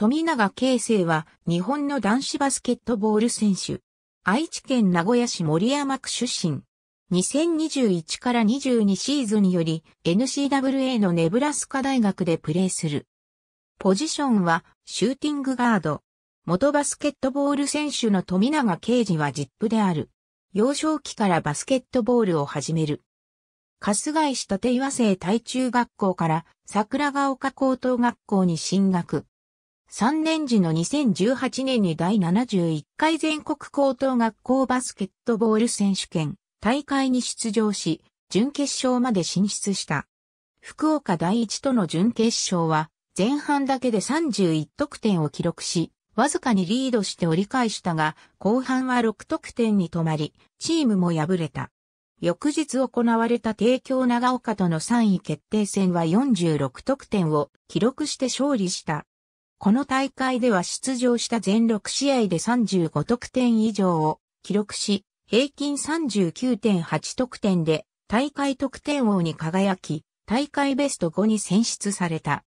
富永啓生は日本の男子バスケットボール選手。愛知県名古屋市森山区出身。2021から22シーズンより n c w a のネブラスカ大学でプレーする。ポジションはシューティングガード。元バスケットボール選手の富永啓治はジップである。幼少期からバスケットボールを始める。春日井市立岩生対中学校から桜ヶ丘高等学校に進学。3年時の2018年に第71回全国高等学校バスケットボール選手権大会に出場し、準決勝まで進出した。福岡第一との準決勝は、前半だけで31得点を記録し、わずかにリードして折り返したが、後半は6得点に止まり、チームも敗れた。翌日行われた帝京長岡との3位決定戦は46得点を記録して勝利した。この大会では出場した全6試合で35得点以上を記録し、平均39.8得点で大会得点王に輝き、大会ベスト5に選出された。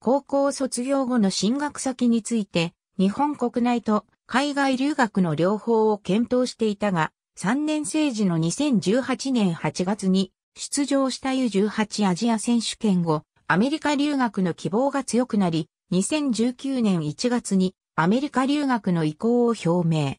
高校卒業後の進学先について、日本国内と海外留学の両方を検討していたが、3年生時の2018年8月に出場した U18 アジア選手権後、アメリカ留学の希望が強くなり、2019年1月にアメリカ留学の意向を表明。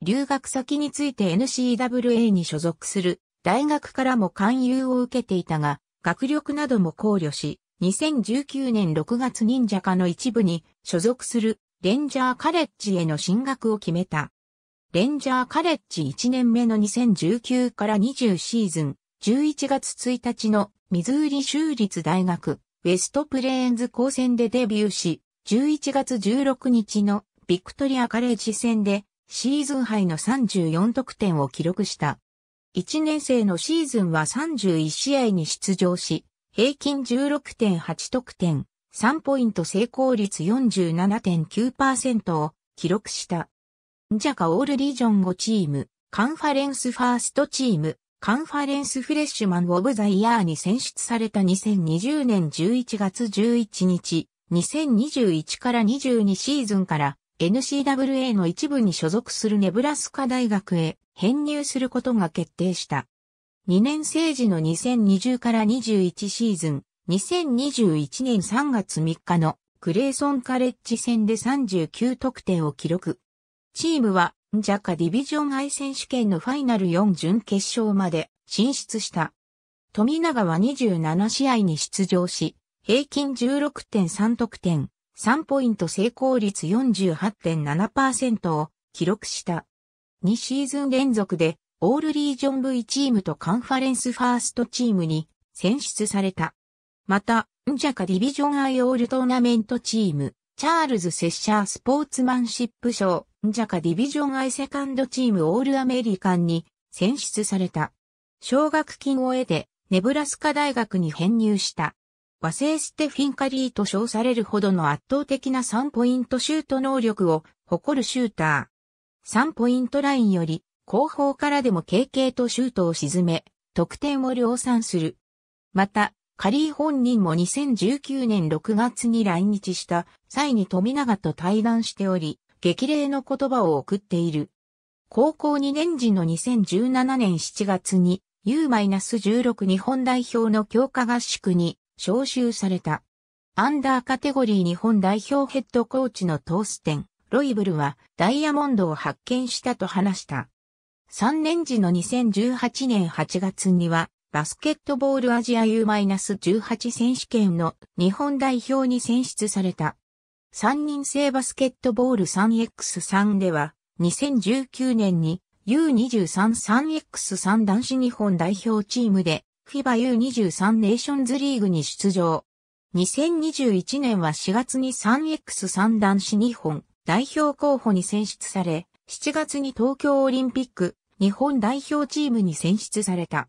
留学先について NCWA に所属する大学からも勧誘を受けていたが、学力なども考慮し、2019年6月忍者科の一部に所属するレンジャーカレッジへの進学を決めた。レンジャーカレッジ1年目の2019から20シーズン11月1日のミズーリ州立大学ウェストプレーンズ高専でデビューし、11月16日のビクトリアカレッジ戦でシーズン杯の34得点を記録した。1年生のシーズンは31試合に出場し、平均16.8得点、3ポイント成功率47.9%を記録した。ジャカオールリージョン5チーム、カンファレンスファーストチーム、カンファレンスフレッシュマン・オブ・ザ・イヤーに選出された2020年11月11日、2021から22シーズンから NCWA の一部に所属するネブラスカ大学へ編入することが決定した。2年生時の2020から21シーズン、2021年3月3日のクレーソンカレッジ戦で39得点を記録。チームはジャカディビジョンアイ選手権のファイナル4準決勝まで進出した。富永は27試合に出場し、平均16.3得点、3ポイント成功率48.7%を記録した。2シーズン連続でオールリージョン V チームとカンファレンスファーストチームに選出された。また、ンジャカディビジョンアイオールトーナメントチーム、チャールズ・セッシャースポーツマンシップ賞、ジャカディビジョンアイセカンドチームオールアメリカンに選出された。奨学金を得て、ネブラスカ大学に編入した。和製ステフィンカリーと称されるほどの圧倒的な3ポイントシュート能力を誇るシューター。3ポイントラインより後方からでも軽々とシュートを沈め、得点を量産する。また、カリー本人も2019年6月に来日した際に富永と対談しており、激励の言葉を送っている。高校2年時の2017年7月に U-16 日本代表の強化合宿に招集された。アンダーカテゴリー日本代表ヘッドコーチのトーステン、ロイブルはダイヤモンドを発見したと話した。3年時の2018年8月にはバスケットボールアジア U-18 選手権の日本代表に選出された。3人制バスケットボール 3x3 では、2019年に U23-3x3 男子日本代表チームで FIBA U23 ネーションズリーグに出場。2021年は4月に 3x3 男子日本代表候補に選出され、7月に東京オリンピック日本代表チームに選出された。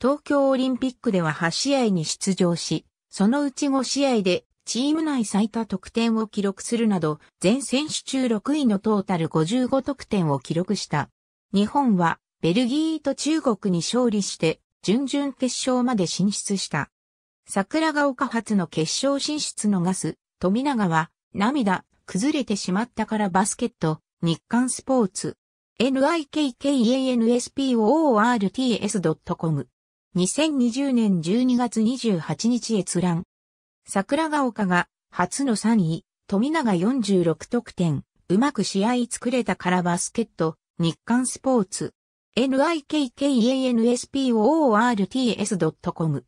東京オリンピックでは8試合に出場し、そのうち5試合でチーム内最多得点を記録するなど、全選手中6位のトータル55得点を記録した。日本は、ベルギーと中国に勝利して、準々決勝まで進出した。桜ヶ丘発の決勝進出のガス、富永は、涙、崩れてしまったからバスケット、日刊スポーツ。nikkanspoorts.com2020 年12月28日閲覧。桜ヶ丘が初の3位、富永46得点、うまく試合作れたからバスケット、日刊スポーツ。nikkanspoorts.com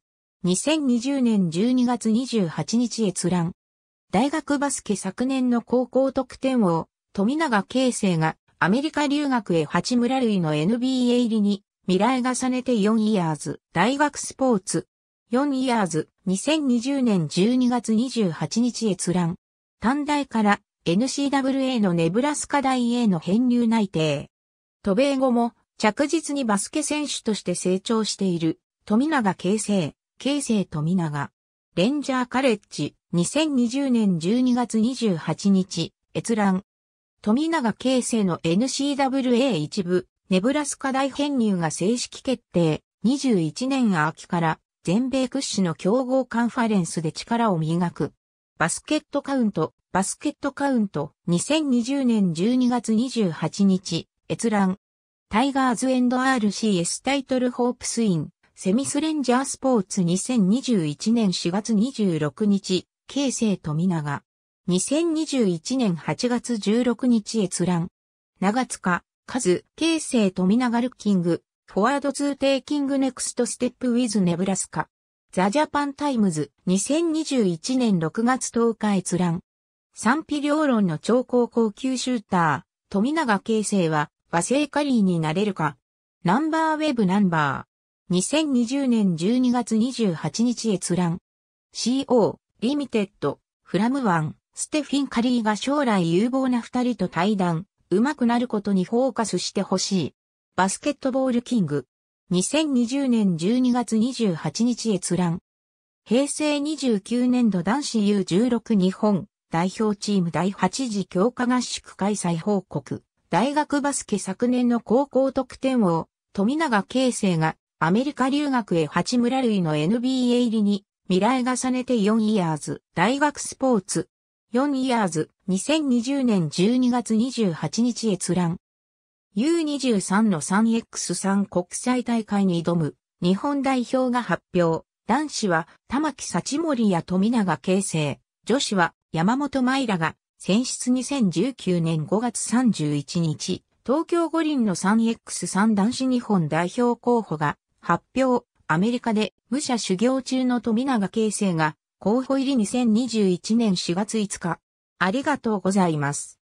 2020年12月28日閲覧。大学バスケ昨年の高校得点王、富永啓生がアメリカ留学へ八村塁の NBA 入りに未来重ねて4イヤーズ大学スポーツ4イヤーズ2020年12月28日閲覧。短大から n c w a のネブラスカ大への編入内定。渡米後も着実にバスケ選手として成長している富永啓生、啓生富永。レンジャーカレッジ2020年12月28日閲覧。富永啓生の n c w a 一部ネブラスカ大編入が正式決定。21年秋から全米屈指の強豪カンファレンスで力を磨く。バスケットカウント、バスケットカウント、2020年12月28日、閲覧。タイガーズ &RCS タイトルホープスイン、セミスレンジャースポーツ2021年4月26日、京成富永。2021年8月16日閲覧。長塚、和、京成富永ルッキング、フォワード2テイキングネクストステップウィズネブラスカ。ザ・ジャパン・タイムズ2021年6月10日閲覧。賛否両論の超高校級シューター、富永啓生は和製カリーになれるか。ナンバーウェブナンバー。2020年12月28日閲覧。CO、リミテッド、フラムワン、ステフィン・カリーが将来有望な二人と対談、上手くなることにフォーカスしてほしい。バスケットボールキング。2020年12月28日閲覧。平成29年度男子 U16 日本代表チーム第8次強化合宿開催報告。大学バスケ昨年の高校得点王、富永啓生がアメリカ留学へ八村類の NBA 入りに未来重ねて4イヤーズ大学スポーツ。4イヤーズ2020年12月28日閲覧。U23 の 3X3 国際大会に挑む日本代表が発表。男子は玉木幸森や富永啓生、女子は山本舞らが選出2019年5月31日、東京五輪の 3X3 男子日本代表候補が発表。アメリカで武者修行中の富永啓生が候補入り2021年4月5日。ありがとうございます。